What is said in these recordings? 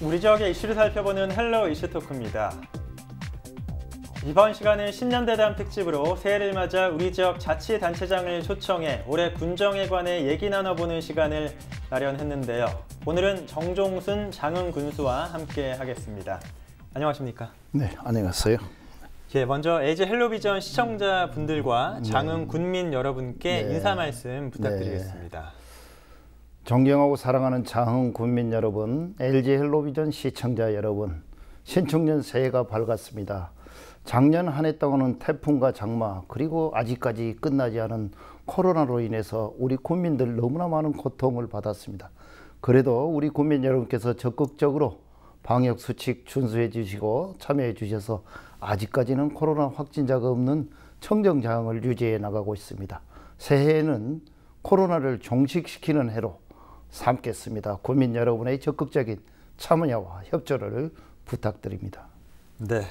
우리 지역의 이슈를 살펴보는 헬로 이슈 토크입니다. 이번 시간은 신년대담 특집으로 새해를 맞아 우리 지역 자치단체장을 초청해 올해 군정에 관해 얘기 나눠보는 시간을 마련했는데요. 오늘은 정종순 장흥 군수와 함께 하겠습니다. 안녕하십니까? 네, 안녕하세요. 예, 먼저 에즈 헬로비전 시청자분들과 음, 네. 장흥 군민 여러분께 네. 인사 말씀 네. 부탁드리겠습니다. 네. 존경하고 사랑하는 장흥 군민 여러분, LG 헬로비전 시청자 여러분, 신청년 새해가 밝았습니다. 작년 한해 동안은 태풍과 장마 그리고 아직까지 끝나지 않은 코로나로 인해서 우리 국민들 너무나 많은 고통을 받았습니다. 그래도 우리 국민 여러분께서 적극적으로 방역 수칙 준수해 주시고 참여해 주셔서 아직까지는 코로나 확진자가 없는 청정 장을 유지해 나가고 있습니다. 새해에는 코로나를 종식시키는 해로 삼겠습니다. 국민 여러분의 적극적인 참여와 협조를 부탁드립니다. 네.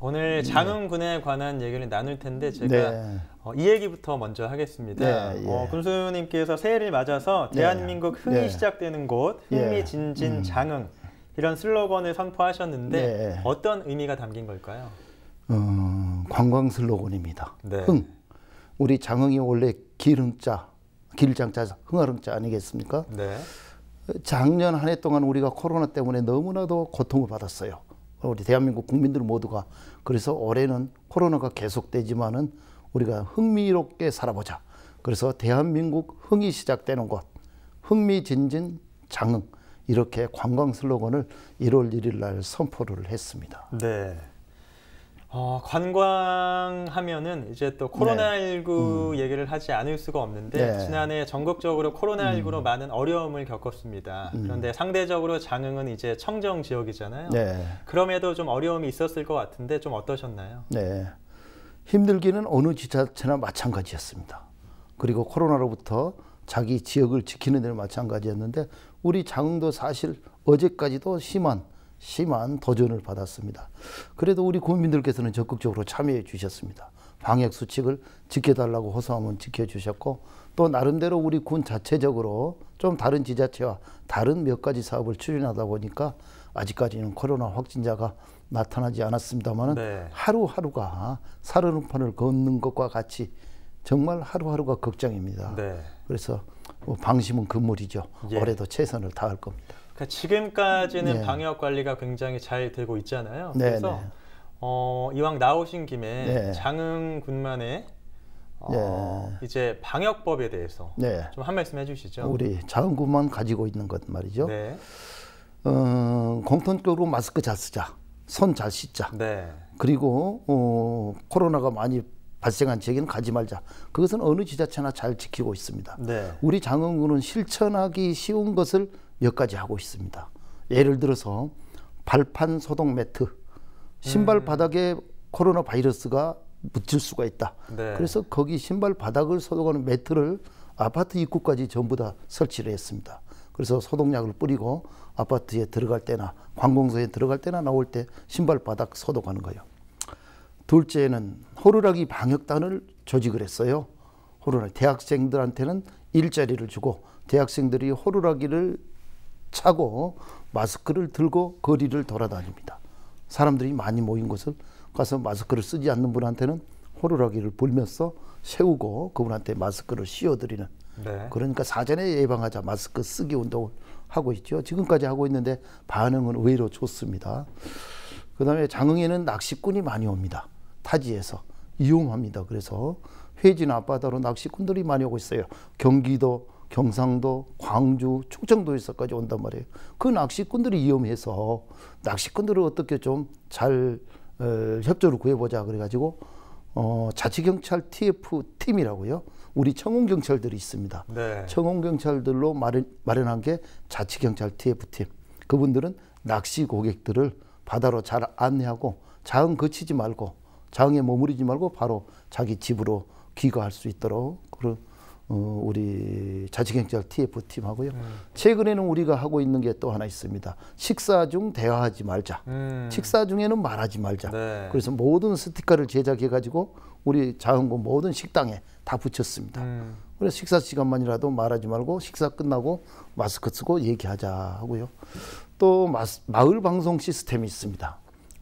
오늘 음. 장흥군에 관한 얘기를 나눌 텐데 제가 네. 어, 이 얘기부터 먼저 하겠습니다. 네, 어, 예. 어, 군수님께서 새해를 맞아서 네. 대한민국 흥이 네. 시작되는 곳 예. 흥미진진 음. 장흥 이런 슬로건을 선포하셨는데 네. 어떤 의미가 담긴 걸까요? 어, 관광 슬로건입니다. 네. 흥 우리 장흥이 원래 기름자 길장자 흥얼음자 아니겠습니까? 네. 작년 한 해 동안 우리가 코로나 때문에 너무나도 고통을 받았어요. 우리 대한민국 국민들 모두가 그래서 올해는 코로나가 계속되지만은 우리가 흥미롭게 살아보자. 그래서 대한민국 흥이 시작되는 곳, 흥미진진 장흥 이렇게 관광 슬로건을 1월 1일 날 선포를 했습니다. 네. 어, 관광하면은 이제 또 코로나19 네. 음. 얘기를 하지 않을 수가 없는데 네. 지난해 전국적으로 코로나19로 음. 많은 어려움을 겪었습니다. 음. 그런데 상대적으로 장흥은 이제 청정 지역이잖아요. 네. 그럼에도 좀 어려움이 있었을 것 같은데 좀 어떠셨나요? 네. 힘들기는 어느 지자체나 마찬가지였습니다. 그리고 코로나로부터 자기 지역을 지키는 데는 마찬가지였는데 우리 장흥도 사실 어제까지도 심한 심한 도전을 받았습니다. 그래도 우리 국민들께서는 적극적으로 참여해 주셨습니다. 방역 수칙을 지켜달라고 호소하면 지켜주셨고 또 나름대로 우리 군 자체적으로 좀 다른 지자체와 다른 몇 가지 사업을 추진하다 보니까 아직까지는 코로나 확진자가 나타나지 않았습니다만 네. 하루하루가 살얼음판을 걷는 것과 같이 정말 하루하루가 걱정입니다. 네. 그래서 뭐 방심은 금물이죠. 예. 올해도 최선을 다할 겁니다. 그러니까 지금까지는 네. 방역 관리가 굉장히 잘 되고 있잖아요. 네, 그래서 네. 어, 이왕 나오신 김에 네. 장흥 군만의 어, 네. 이제 방역법에 대해서 좀 한 말씀 해주시죠. 우리 장흥 군만 가지고 있는 것 말이죠. 어, 공통적으로 마스크 잘 쓰자, 손 잘 씻자. 그리고 어, 코로나가 많이 발생한 지역에는 가지 말자. 그것은 어느 지자체나 잘 지키고 있습니다. 네. 우리 장흥군은 실천하기 쉬운 것을 몇 가지 하고 있습니다. 예를 들어서 발판 소독 매트, 신발 음. 바닥에 코로나 바이러스가 묻힐 수가 있다. 네. 그래서 거기 신발 바닥을 소독하는 매트를 아파트 입구까지 전부 다 설치를 했습니다. 그래서 소독약을 뿌리고 아파트에 들어갈 때나 관공서에 들어갈 때나 나올 때 신발 바닥 소독하는 거예요. 둘째는 호루라기 방역단을 조직을 했어요. 호루라기 대학생들한테는 일자리를 주고 대학생들이 호루라기를 차고 마스크를 들고 거리를 돌아다닙니다. 사람들이 많이 모인 곳을 가서 마스크를 쓰지 않는 분한테는 호루라기를 불면서 세우고 그분한테 마스크를 씌워드리는 네. 그러니까 사전에 예방하자 마스크 쓰기 운동을 하고 있죠. 지금까지 하고 있는데 반응은 의외로 좋습니다. 그 다음에 장흥에는 낚시꾼이 많이 옵니다. 타지에서. 이용합니다 그래서 회진 앞바다로 낚시꾼들이 많이 오고 있어요. 경기도 경상도, 광주, 충청도에서까지 온단 말이에요. 그 낚시꾼들이 위험해서 낚시꾼들을 어떻게 좀잘 어, 협조를 구해보자 그래가지고 어, 자치경찰 TF 팀이라고요. 우리 청원경찰들이 있습니다. 네. 청원경찰들로 마련, 마련한 게 자치경찰 TF 팀. 그분들은 낚시 고객들을 바다로 잘 안내하고 장 거치지 말고 장에 머무르지 말고 바로 자기 집으로 귀가할 수 있도록 그런 어, 우리 자치경찰 TF팀하고요. 음. 네. 최근에는 우리가 하고 있는 게 또 하나 있습니다. 식사 중 대화하지 말자. 음. 식사 중에는 말하지 말자. 네. 그래서 모든 스티커를 제작해가지고 우리 자원고 모든 식당에 다 붙였습니다. 음. 그래서 식사 시간만이라도 말하지 말고 식사 끝나고 마스크 쓰고 얘기하자 하고요. 또 마, 마을 방송 시스템이 있습니다.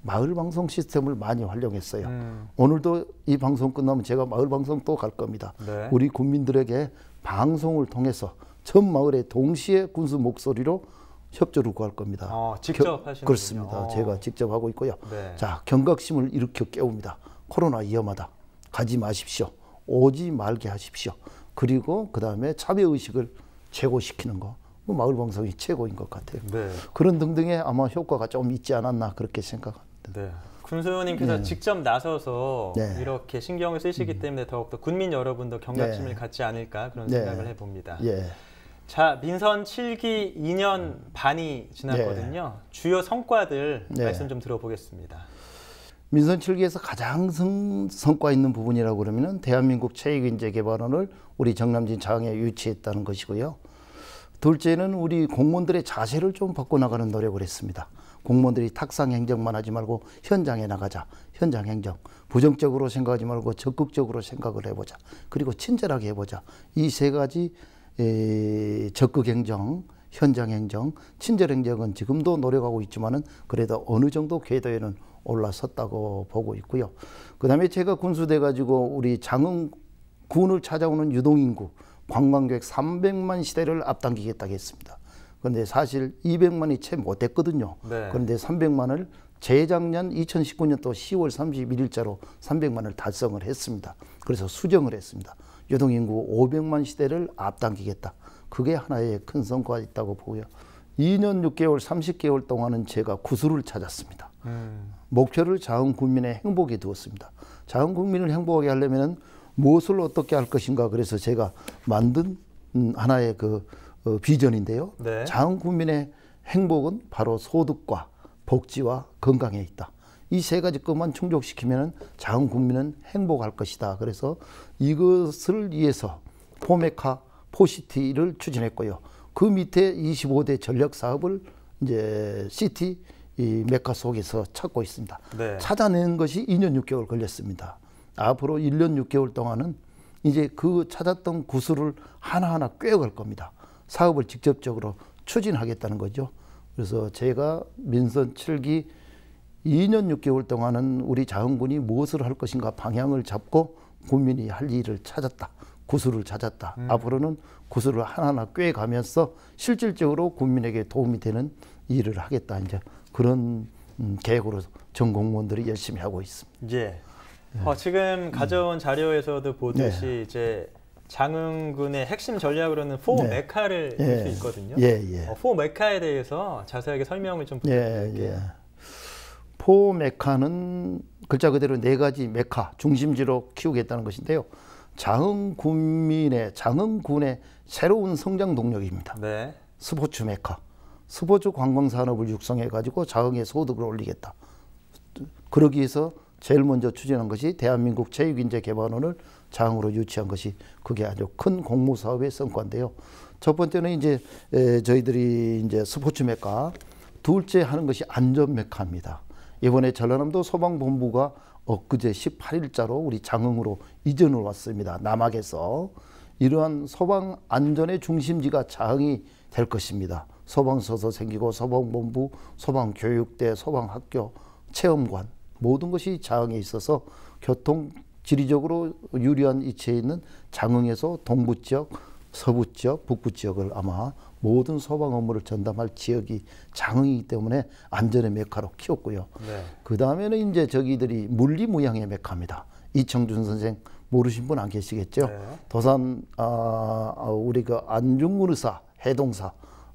마을 방송 시스템을 많이 활용했어요. 음. 오늘도 이 방송 끝나면 제가 마을 방송 또 갈 겁니다. 네. 우리 국민들에게 방송을 통해서 전 마을에 동시에 군수 목소리로 협조를 구할 겁니다. 아, 직접 하시는 그렇습니다. 아. 제가 직접 하고 있고요. 네. 자, 경각심을 일으켜 깨웁니다. 코로나 위험하다. 가지 마십시오. 오지 말게 하십시오. 그리고 그다음에 차별 의식을 최고시키는 거. 뭐 마을 방송이 최고인 것 같아요. 네. 그런 등등의 아마 효과가 좀 있지 않았나 그렇게 생각합니다. 있습니다. 네. 군소연님께서 네. 직접 나서서 네. 이렇게 신경을 쓰시기 음. 때문에 더욱더 군민 여러분도 경각심을 네. 갖지 않을까 그런 네. 생각을 해봅니다. 예. 자, 민선 7기 2년 반이 지났거든요. 네. 주요 성과들 말씀 좀 들어보겠습니다. 민선 7기에서 가장 성, 성과 있는 부분이라고 그러면 대한민국 체육인재 개발원을 우리 정남진 장에 유치했다는 것이고요. 둘째는 우리 공무원들의 자세를 좀 바꿔나가는 노력을 했습니다. 공무원들이 탁상 행정만 하지 말고 현장에 나가자. 현장 행정. 부정적으로 생각하지 말고 적극적으로 생각을 해보자. 그리고 친절하게 해보자. 이 세 가지 에, 적극 행정, 현장 행정, 친절 행정은 지금도 노력하고 있지만은 그래도 어느 정도 궤도에는 올라섰다고 보고 있고요. 그다음에 제가 군수돼 가지고 우리 장흥 군을 찾아오는 유동인구 관광객 300만 시대를 앞당기겠다고 했습니다. 근데 사실 200만이 채못했거든요 네. 그런데 300만을 재작년 2019년 도 10월 31일자로 300만을 달성을 했습니다. 그래서 수정을 했습니다. 여동인구 500만 시대를 앞당기겠다. 그게 하나의 큰 성과가 있다고 보고요. 2년 6개월 30개월 동안은 제가 구슬을 찾았습니다. 음. 목표를 자원 국민의 행복에 두었습니다. 자원 국민을 행복하게 하려면 무엇을 어떻게 할 것인가 그래서 제가 만든 음, 하나의 그 어, 비전인데요. 네. 전 국민의 행복은 바로 소득과 복지와 건강에 있다. 이 세 가지 것만 충족시키면 전 국민은 행복할 것이다. 그래서 이것을 위해서 포메카 포시티를 추진했고요. 그 밑에 25대 전략 사업을 이제 시티 이 메카 속에서 찾고 있습니다. 네. 찾아낸 것이 2년 6개월 걸렸습니다. 앞으로 1년 6개월 동안은 이제 그 찾았던 구슬을 하나하나 꿰어갈 겁니다. 사업을 직접적으로 추진하겠다는 거죠. 그래서 제가 민선 7기 2년 6개월 동안은 우리 자원군이 무엇을 할 것인가 방향을 잡고 국민이 할 일을 찾았다. 구슬을 찾았다. 음. 앞으로는 구슬을 하나하나 꿰가면서 실질적으로 국민에게 도움이 되는 일을 하겠다. 이제 그런 음, 계획으로 전 공무원들이 열심히 하고 있습니다. 예. 네. 어, 지금 음. 가져온 자료에서도 보듯이 네. 이제 장흥군의 핵심 전략으로는 포 네. 메카를 볼수 예. 있거든요. 예, 예. 어, 포 메카에 대해서 자세하게 설명을 좀 예, 부탁드릴게요. 예, 포 메카는 글자 그대로 네 가지 메카 중심지로 키우겠다는 것인데요. 장흥 군민의 장흥 군의 새로운 성장 동력입니다. 네. 스포츠 메카, 스포츠 관광 산업을 육성해 가지고 장흥의 소득을 올리겠다. 그러기 위해서 제일 먼저 추진한 것이 대한민국 체육인재 개발원을 장으로 유치한 것이 그게 아주 큰 공무 사업의 성과인데요. 첫 번째는 이제 저희들이 이제 스포츠 메카, 둘째 하는 것이 안전 메카입니다. 이번에 전라남도 소방본부가 엊그제 18일자로 우리 장흥으로 이전을 왔습니다. 남학에서 이러한 소방 안전의 중심지가 장흥이 될 것입니다. 소방서서 생기고 소방본부, 소방교육대, 소방학교, 체험관 모든 것이 장흥에 있어서 교통 지리적으로 유리한 위치에 있는 장흥에서 동부 지역, 서부 지역, 북부 지역을 아마 모든 소방 업무를 전담할 지역이 장흥이기 때문에 안전의 메카로 키웠고요. 네. 그 다음에는 이제 저기들이 물리무향의 메카입니다. 이청준 선생 모르신 분 안 계시겠죠? 네. 도산 아, 아 우리 그 안중근 의사, 해동사,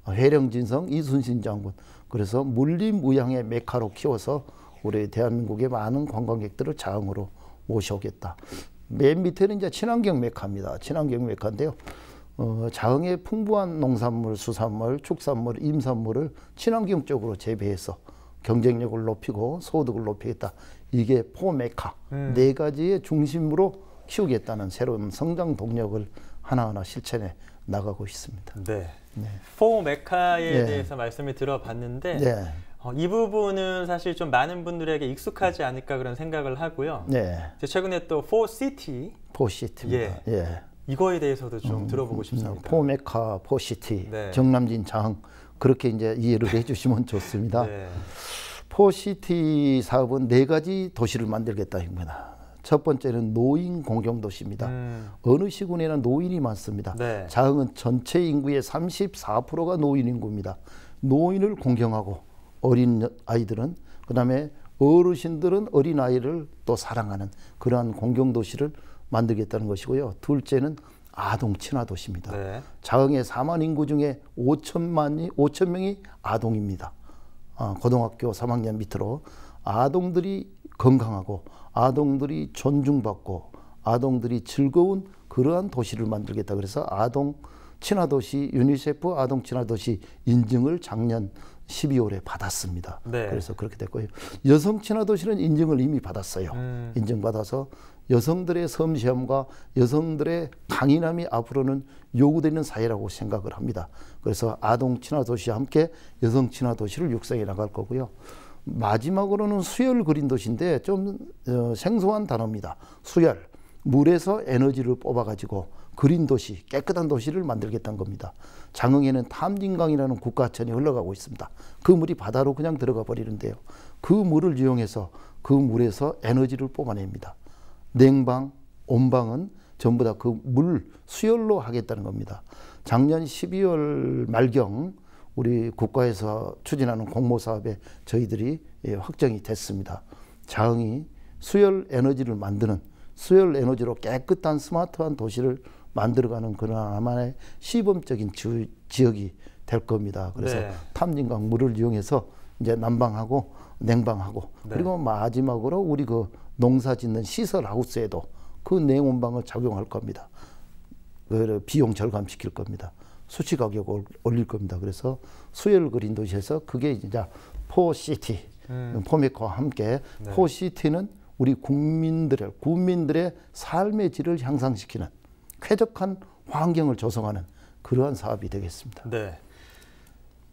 해령진성, 이순신 장군 그래서 물리무향의 메카로 키워서 우리 대한민국의 많은 관광객들을 장흥으로 모셔오겠다. 맨 밑에는 이제 친환경 메카입니다. 친환경 메카인데요. 어, 자흥의 풍부한 농산물, 수산물, 축산물, 임산물을 친환경적으로 재배해서 경쟁력을 높이고 소득을 높이겠다. 이게 포메카 음. 네. 네 가지의 중심으로 키우겠다는 새로운 성장 동력을 하나하나 실천해 나가고 있습니다. 네. 네. 포메카에 네. 대해서 말씀을 들어봤는데 네. 어, 이 부분은 사실 좀 많은 분들에게 익숙하지 네. 않을까 그런 생각을 하고요. 네. 최근에 또 4시티. 4시티입니다. 예. 예. 이거에 대해서도 좀 음, 들어보고 음, 음. 싶습니다. 포메카, 포시티, 네. 정남진 장 그렇게 이제 이해를 해주시면 좋습니다. 네. 포시티 사업은 네 가지 도시를 만들겠다입니다. 첫 번째는 노인 공경 도시입니다. 음. 어느 시군에는 노인이 많습니다. 네. 자흥은 전체 인구의 34%가 노인 인구입니다. 노인을 공경하고 어린 아이들은 그다음에 어르신들은 어린 아이를 또 사랑하는 그러한 공경 도시를 만들겠다는 것이고요. 둘째는 아동 친화 도시입니다. 네. 자흥의 4만 인구 중에 5천만이 5천 명이 아동입니다. 아, 고등학교 3학년 밑으로 아동들이 건강하고 아동들이 존중받고 아동들이 즐거운 그러한 도시를 만들겠다. 그래서 아동 친화도시 유니세프 아동 친화도시 인증을 작년 12월에 받았습니다. 네. 그래서 그렇게 됐고요. 여성 친화도시는 인증을 이미 받았어요. 음. 인증받아서 여성들의 섬시함과 여성들의 강인함이 앞으로는 요구되는 사회라고 생각을 합니다. 그래서 아동 친화도시와 함께 여성 친화도시를 육성해 나갈 거고요. 마지막으로는 수열 그린 도시인데 좀 어, 생소한 단어입니다. 수혈 물에서 에너지를 뽑아가지고 그린 도시, 깨끗한 도시를 만들겠다는 겁니다. 장흥에는 탐진강이라는 국가천이 흘러가고 있습니다. 그 물이 바다로 그냥 들어가 버리는데요. 그 물을 이용해서 그 물에서 에너지를 뽑아냅니다. 냉방, 온방은 전부 다 그 물 수열로 하겠다는 겁니다. 작년 12월 말경 우리 국가에서 추진하는 공모 사업에 저희들이 예, 확정이 됐습니다. 자흥이 수열 에너지를 만드는 수열 에너지로 깨끗한 스마트한 도시를 만들어가는 그런 하나의 시범적인 지, 지역이 될 겁니다. 그래서 네. 탐진강 물을 이용해서 이제 난방하고 냉방하고 네. 그리고 마지막으로 우리 그 농사 짓는 시설 하우스에도 그 냉온방을 작용할 겁니다. 그 비용 절감시킬 겁니다. 수치 가격을 올릴 겁니다. 그래서 수열 그린 도시에서 그게 이제 포시티, 음. 포메코와 함께 네. 포시티는 우리 국민들의 국민들의 삶의 질을 향상시키는 쾌적한 환경을 조성하는 그러한 사업이 되겠습니다. 네.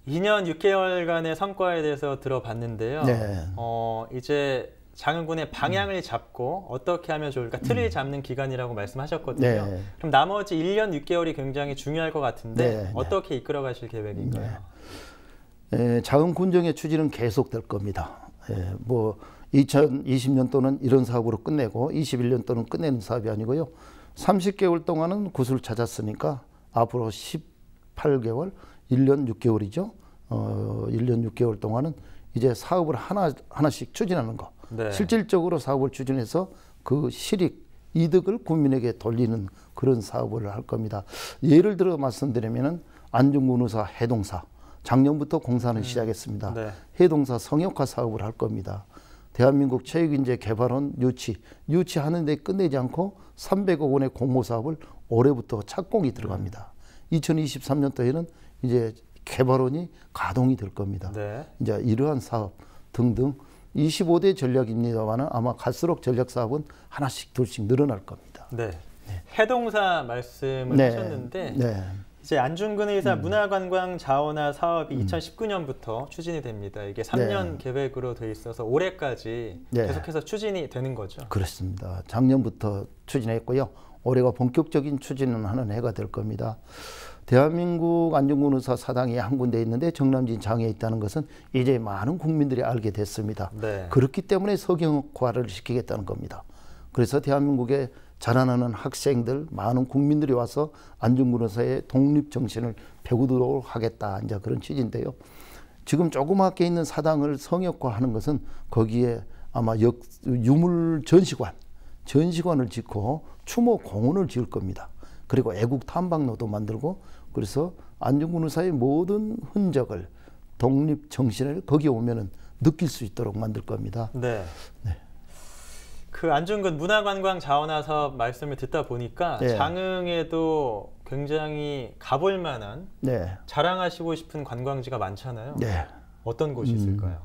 2년 6개월간의 성과에 대해서 들어봤는데요. 네. 어, 이제 장군의 방향을 잡고 어떻게 하면 좋을까 틀을 음. 잡는 기간이라고 말씀하셨거든요. 네. 그럼 나머지 1년 6개월이 굉장히 중요할 것 같은데 네. 어떻게 이끌어 가실 계획인가요? 네. 에, 자금군정의 추진은 계속될 겁니다. 에, 뭐 2020년도는 이런 사업으로 끝내고 21년도는 끝내는 사업이 아니고요. 30개월 동안은 구슬 찾았으니까 앞으로 18개월, 1년 6개월이죠. 어, 1년 6개월 동안은 이제 사업을 하나, 하나씩 추진하는 거. 네. 실질적으로 사업을 추진해서 그 실익, 이득을 국민에게 돌리는 그런 사업을 할 겁니다. 예를 들어 말씀드리면은 안중근 의사 해동사. 작년부터 공사는 음. 시작했습니다. 네. 해동사 성역화 사업을 할 겁니다. 대한민국 체육인재 개발원 유치, 유치하는데 끝내지 않고 300억 원의 공모 사업을 올해부터 착공이 들어갑니다. 2023년도에는 이제 개발원이 가동이 될 겁니다. 네. 이제 이러한 사업 등등 25대 전략입니다만은 아마 갈수록 전략 사업은 하나씩 둘씩 늘어날 겁니다. 네. 네. 해동사 말씀을 네. 하셨는데 네. 이제 안중근 의사 음. 문화관광 자원화 사업이 음. 2019년부터 추진이 됩니다. 이게 3년 네. 계획으로 돼 있어서 올해까지 네. 계속해서 추진이 되는 거죠. 그렇습니다. 작년부터 추진했고요. 올해가 본격적인 추진을 하는 해가 될 겁니다. 대한민국 안중근 의사 사당이 한 군데 있는데 정남진 장에 있다는 것은 이제 많은 국민들이 알게 됐습니다. 네. 그렇기 때문에 서경화를 시키겠다는 겁니다. 그래서 대한민국의 자라나는 학생들, 많은 국민들이 와서 안중근의사의 독립 정신을 배우도록 하겠다. 이제 그런 취지인데요. 지금 조그맣게 있는 사당을 성역화하는 것은 거기에 아마 역, 유물 전시관, 전시관을 짓고 추모 공원을 지을 겁니다. 그리고 애국 탐방로도 만들고 그래서 안중근 의사의 모든 흔적을 독립 정신을 거기 오면은 느낄 수 있도록 만들 겁니다. 네. 네. 그 안중근 문화관광 자원화 사업 말씀을 듣다 보니까 네. 장흥에도 굉장히 가볼 만한 네. 자랑하시고 싶은 관광지가 많잖아요. 네. 어떤 곳이 음. 있을까요?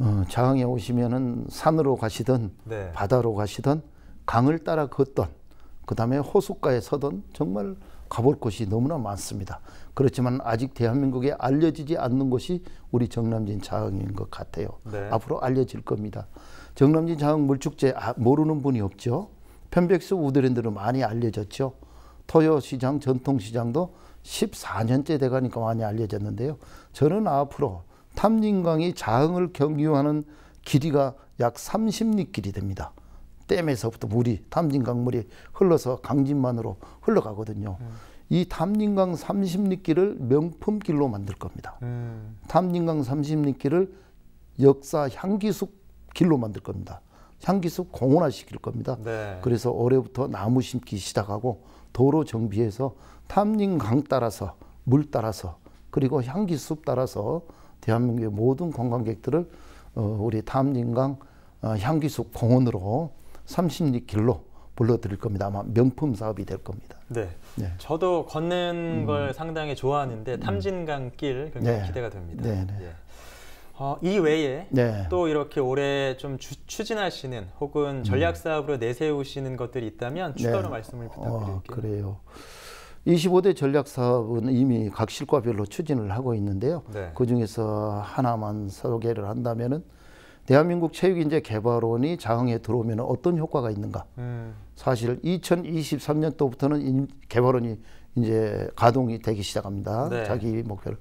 음, 어, 장흥에 오시면은 산으로 가시든 네. 바다로 가시든 강을 따라 걷던 그다음에 호숫가에 서던 정말 가볼 곳이 너무나 많습니다. 그렇지만 아직 대한민국에 알려지지 않는 곳이 우리 정남진 자흥인 것 같아요. 네. 앞으로 알려질 겁니다. 정남진 자흥물축제 아, 모르는 분이 없죠. 편백수 우드랜드로 많이 알려졌죠. 토요시장, 전통시장도 14년째 돼가니까 많이 알려졌는데요. 저는 앞으로 탐진강이 자흥을 경유하는 길이가 약 30리 길이 됩니다. 댐에서부터 물이 탐진강 물이 흘러서 강진만으로 흘러가거든요. 음. 이 탐진강 30리 길을 명품 길로 만들 겁니다. 음. 탐진강 30리 길을 역사 향기숙 길로 만들 겁니다. 향기숲 공원화 시킬 겁니다. 네. 그래서 올해부터 나무 심기 시작하고 도로 정비해서 탐림강 따라서 물 따라서 그리고 향기숲 따라서 대한민국의 모든 관광객들을 어, 우리 탐림강 어, 향기숲 공원으로 30리길로 불러드릴 겁니다. 아마 명품 사업이 될 겁니다. 네. 네. 저도 걷는 음. 걸 상당히 좋아하는데 음. 탐진강 길 굉장히 네. 기대가 됩니다. 네. 네. 예. 어, 이 외에 네. 또 이렇게 올해 좀 주, 추진하시는 혹은 음. 전략 사업으로 내세우시는 것들이 있다면 네. 추가로 네. 말씀을 아, 부탁드릴게요. 어, 그래요. 25대 전략 사업은 이미 각 실과별로 추진을 하고 있는데요. 네. 그 중에서 하나만 소개를 한다면은 대한민국 체육인재 개발원이 장흥에 들어오면 어떤 효과가 있는가? 음. 사실 2023년도부터는 개발원이 이제 가동이 되기 시작합니다. 네. 자기 목표를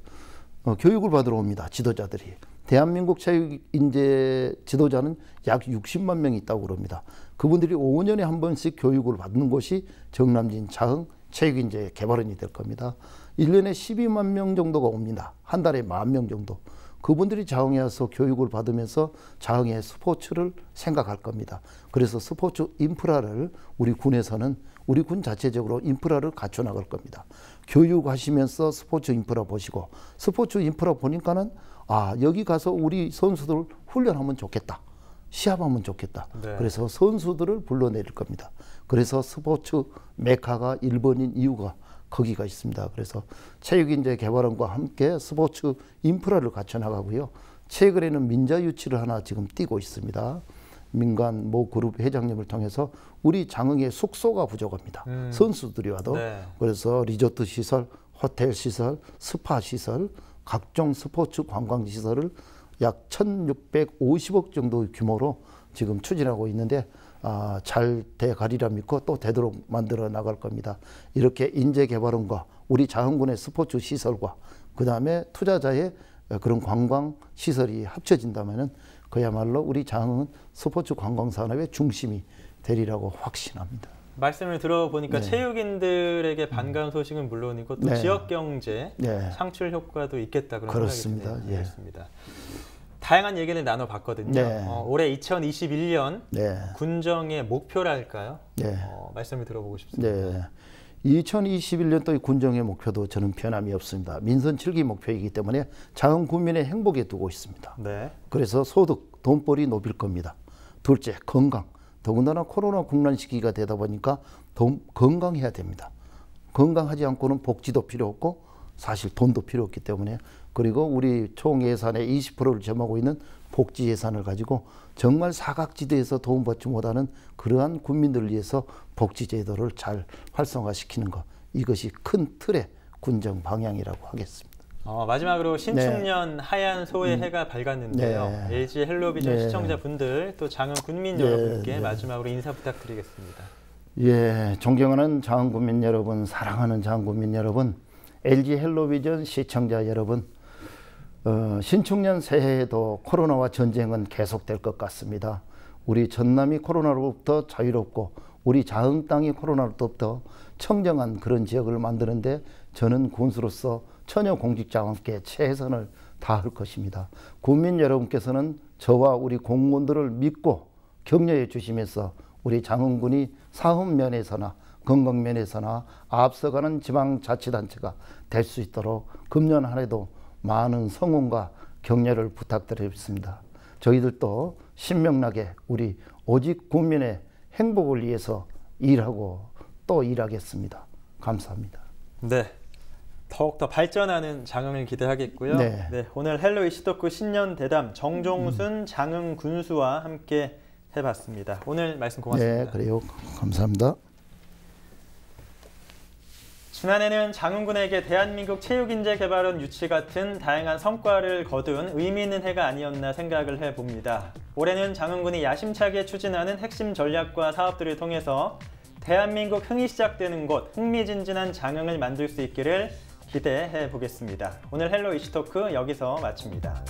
어, 교육을 받으러 옵니다. 지도자들이. 대한민국 체육 인재 지도자는 약 60만 명이 있다고 그럽니다. 그분들이 5년에 한 번씩 교육을 받는 곳이 정남진 자흥 체육 인재 개발원이 될 겁니다. 1년에 12만 명 정도가 옵니다. 한 달에 만 명 정도. 그분들이 자흥에 와서 교육을 받으면서 자흥의 스포츠를 생각할 겁니다. 그래서 스포츠 인프라를 우리 군에서는 우리 군 자체적으로 인프라를 갖춰 나갈 겁니다. 교육하시면서 스포츠 인프라 보시고 스포츠 인프라 보니까는 아 여기 가서 우리 선수들 훈련하면 좋겠다. 시합하면 좋겠다. 네. 그래서 선수들을 불러내릴 겁니다. 그래서 스포츠 메카가 일본인 이유가 거기가 있습니다. 그래서 체육인재 개발원과 함께 스포츠 인프라를 갖춰나가고요. 최근에는 민자 유치를 하나 지금 뛰고 있습니다. 민간 모 그룹 회장님을 통해서 우리 장흥의 숙소가 부족합니다. 음. 선수들이 와도 네. 그래서 리조트 시설, 호텔 시설, 스파 시설 각종 스포츠 관광 시설을 약 1,650억 정도 규모로 지금 추진하고 있는데 아, 잘 돼가리라 믿고 또 되도록 만들어 나갈 겁니다. 이렇게 인재개발원과 우리 자원군의 스포츠 시설과 그 다음에 투자자의 그런 관광 시설이 합쳐진다면은 그야말로 우리 장흥은 스포츠 관광 산업의 중심이 되리라고 확신합니다. 말씀을 들어보니까 네. 체육인들에게 음. 반가운 소식은 물론이고 또 네. 지역 경제 네. 창출 효과도 있겠다 그런 그렇습니다. 생각이 드네요. 예. 그렇습니다. 다양한 얘기를 나눠봤거든요. 네. 어, 올해 2021년 군정의 목표랄까요? 네. 어, 말씀을 들어보고 싶습니다. 2021년도 군정의 목표도 저는 변함이 없습니다. 민선 7기 목표이기 때문에 자은 국민의 행복에 두고 있습니다. 그래서 소득, 돈벌이 높일 겁니다. 둘째, 건강. 더군다나 코로나 국난 시기가 되다 보니까 더 건강해야 됩니다. 건강하지 않고는 복지도 필요 없고 사실 돈도 필요 없기 때문에 그리고 우리 총 예산의 20%를 점하고 있는 복지 예산을 가지고 정말 사각지대에서 도움받지 못하는 그러한 국민들을 위해서 복지 제도를 잘 활성화시키는 것 이것이 큰 틀의 군정 방향이라고 하겠습니다. 어, 마지막으로 네. 신축년 네. 하얀 소의 음. 해가 밝았는데요. 네. LG 헬로비전 네. 시청자분들 또 장흥 군민 네. 여러분께 네. 마지막으로 인사 부탁드리겠습니다. 예, 존경하는 장흥 군민 여러분, 사랑하는 장흥 군민 여러분, LG 헬로비전 시청자 여러분, 어, 신축년 새해에도 코로나와 전쟁은 계속될 것 같습니다. 우리 전남이 코로나로부터 자유롭고 우리 자흥 땅이 코로나로부터 청정한 그런 지역을 만드는데 저는 군수로서 전혀 공직자와 함께 최선을 다할 것입니다. 국민 여러분께서는 저와 우리 공무원들을 믿고 격려해 주시면서 우리 장흥군이 사업면에서나 건강면에서나 앞서가는 지방자치단체가 될 수 있도록 금년 한 해도 많은 성원과 격려를 부탁드리겠습니다. 저희들도 신명나게 우리 오직 국민의 행복을 위해서 일하고 또 일하겠습니다. 감사합니다. 네. 더욱더 발전하는 장흥을 기대하겠고요. 네. 네 오늘 헬로 이시도크 신년 대담 정종순 음. 장흥 군수와 함께 해봤습니다. 오늘 말씀 고맙습니다. 네, 그래요. 감사합니다. 지난해는 장흥군에게 대한민국 체육인재 개발원 유치 같은 다양한 성과를 거둔 의미 있는 해가 아니었나 생각을 해봅니다. 올해는 장흥군이 야심차게 추진하는 핵심 전략과 사업들을 통해서 대한민국 흥이 시작되는 곳, 흥미진진한 장흥을 만들 수 있기를 기대해 보겠습니다. 오늘 헬로 이슈토크 여기서 마칩니다.